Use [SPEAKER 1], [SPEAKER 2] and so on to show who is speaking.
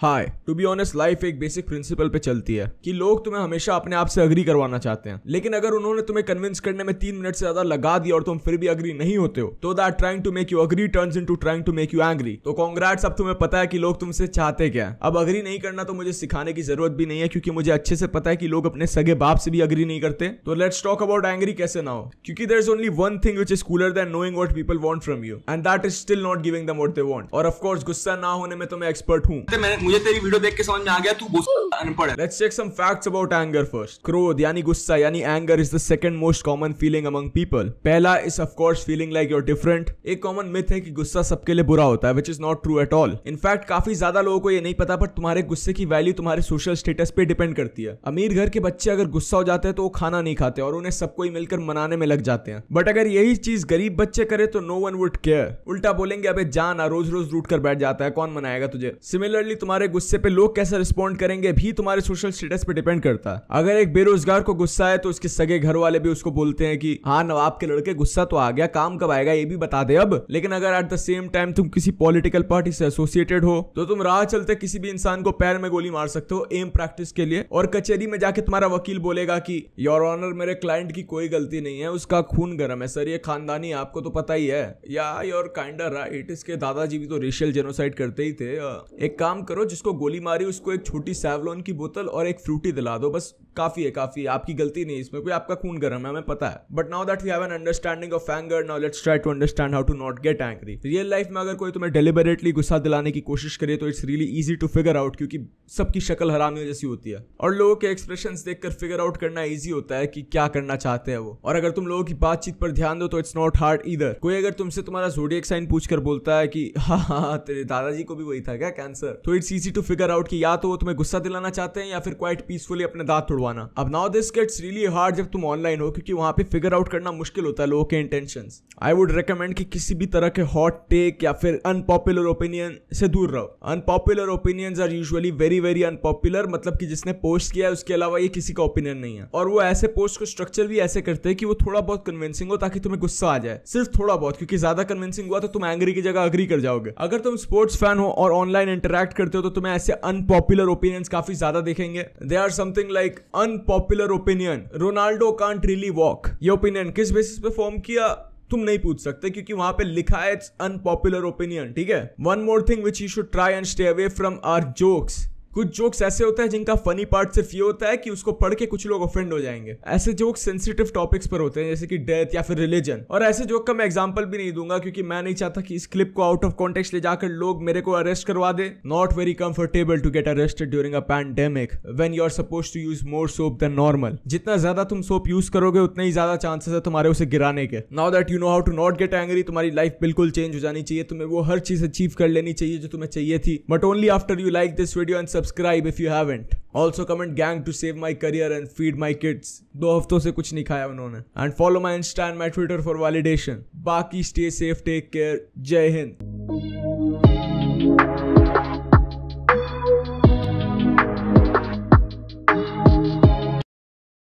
[SPEAKER 1] hi to be honest life एक basic principle पे चलती है कि लोग तुम्हें हमेशा अपने आप से अग्री करवाना चाहते हैं लेकिन अगर उन्होंने तुम्हें कन्विंस करने में तीन मिनट से ज्यादा लगा दिया और तुम फिर भी अग्री नहीं होते हो तो that trying to make you agree turns into trying to make you angry तो कॉन्ग्रेट्स अब तुम्हें पता है कि लोग तुमसे चाहते क्या अब अग्री नहीं करना तो मुझे सिखाने की जरूरत भी नहीं है क्योंकि मुझे अच्छे से पता है कि लोग अपने सगे बाप से भी अग्री नहीं करते तो लेट्स टॉक अबाउट एंग्री कैसे ना हो क्योंकि there is only one thing which is cooler than knowing what people want from you and that is still not giving them what they want और ऑफकोर्स गुस्सा ना होने में तो मैं एक्सपर्ट हूँ तो मुझे तेरी वीडियो देख के समझ में आ गया तू अनपढ़ है let's check some facts about anger first क्रोध यानी गुस्सा यानी anger is the second most common feeling among people पहला is of course feeling like your different एक कॉमन मिथ है कि गुस्सा सबके लिए बुरा होता है which is not true at all in fact काफी ज्यादा लोगों को ये नहीं पता पर तुम्हारे गुस्से की वैल्यू तुम्हारे सोशल स्टेटस पे डिपेंड करती है अमीर घर के बच्चे अगर गुस्सा हो जाते हैं तो वो खाना नहीं खाते और उन्हें सबको ही मिलकर मनाने में लग जाते हैं बट अगर यही चीज गरीब बच्चे करे तो नो वन वुड केयर उल्टा बोलेंगे अबे जाना रोज रोज रूट कर बैठ जाता है कौन मनाएगा तुझे सिमिलरली तुम्हारे तुम्हारे गुस्से पे लोग कैसे रिस्पॉन्ड करेंगे भी तुम्हारे सोशल स्टेटस पे डिपेंड करता है अगर एक बेरोजगार को गुस्सा है तो उसके सगे घर वाले भी उसको बोलते हैं कि हाँ नवाब के लड़के गुस्सा तो आ गया काम कब आएगा ये भी बता दे अब लेकिन अगर एट द सेम टाइम तुम किसी पॉलिटिकल पार्टी से एसोसिएटेड हो तो तुम राह चलते किसी भी इंसान को पैर में गोली मार सकते हो एम प्रैक्टिस के लिए और कचहरी में जाके तुम्हारा वकील बोलेगा कि योर ऑनर मेरे क्लाइंट की कोई गलती नहीं है उसका खून गर्म है सर ये खानदानी आपको तो पता ही है या योर काइंडर राइट इसके दादाजी भी तो रेशियल जेनोसाइड करते ही थे एक काम करो जिसको गोली मारी उसको एक छोटी सैवलॉन की बोतल और एक फ्रूटी दिला दो बस काफी है काफी है आपकी गलती नहीं इसमें कोई आपका खून गर्म है हमें पता है but now that we have an understanding of anger now let's try to understand how to not get angry real life में अगर कोई तुम्हें डिलिबरेटली गुस्सा दिलाने की कोशिश करे तो it's really easy to figure out क्योंकि सबकी शक्ल हरामी जैसी होती है और लोगों के एक्सप्रेशन देखकर फिगर आउट करना ईजी होता है कि क्या करना चाहते हैं वो और अगर तुम लोगों की बातचीत पर ध्यान दो तो इट्स नॉट हार्ड इधर कोई अगर तुमसे तुम्हारा जोडियक साइन पूछ कर बोलता है कि हाँ, हाँ हाँ तेरे दादाजी को भी वही था क्या कैंसर तो it's easy to figure out कि या तो वो तुम्हें गुस्सा दिलाना चाहते हैं या फिर क्वाइट पीसफुली अपने दांत तोड़वा करवाना अब now this gets really hard जब तुम ऑनलाइन हो क्योंकि वहां पे फिगर आउट करना मुश्किल होता है लोगों के इंटेंशन आई वुड रिकमेंड कि किसी भी तरह के हॉट टेक या फिर अनपॉपुलर ओपिनियन से दूर रहो unpopular opinion are usually very very unpopular मतलब कि जिसने पोस्ट किया है उसके अलावा ये किसी का ओपिनियन नहीं है और वो ऐसे पोस्ट को स्ट्रक्चर भी ऐसे करते हैं कि वो थोड़ा बहुत कन्विंसिंग हो ताकि तुम्हें गुस्सा आ जाए सिर्फ थोड़ा बहुत क्योंकि ज्यादा कन्विंसिंग हुआ तो तुम एंग्री की जगह अग्री कर जाओगे अगर तुम स्पोर्ट्स फैन हो और ऑनलाइन इंटरेक्ट करते हो तो तुम्हें ऐसे अनपॉपुलर ओपिनियंस काफी ज्यादा देखेंगे they are something like unpopular opinion Ronaldo can't really walk ये ओपिनियन किस बेसिस पे फॉर्म किया तुम नहीं पूछ सकते क्योंकि वहां पे लिखा है इट्स अनपॉपुलर ओपिनियन ठीक है one more thing which you should try and stay away from are jokes कुछ जोक्स ऐसे होते हैं जिनका फनी पार्ट सिर्फ ये होता है कि उसको पढ़ के कुछ लोग ऑफेंड हो जाएंगे ऐसे जोक्स सेंसिटिव टॉपिक्स पर होते हैं जैसे कि डेथ या फिर रिलीजन और ऐसे जोक का मैं एग्जाम्पल भी नहीं दूंगा क्योंकि मैं नहीं चाहता कि इस क्लिप को आउट ऑफ कॉन्टेक्स्ट ले जाकर लोग मेरे को अरेस्ट करवा दे not very comfortable to get arrested during a pandemic when you are suppose to use more soap than normal जितना ज्यादा तुम सोप यूज करोगे उतने ही ज्यादा चांसेस है तुम्हारे उसे गिराने के now that you know how to not get angry तुम्हारी लाइफ बिल्कुल चेंज हो जानी चाहिए तुम्हें वो हर चीज अचीव कर लेनी चाहिए जो तुम्हें चाहिए थी but only after you like this video and sub subscribe if you haven't also comment gang to save my career and feed my kids दो हफ्तों से कुछ नहीं खाया उन्होंने and follow my Insta and my Twitter for validation बाकी stay safe take care जय हिंद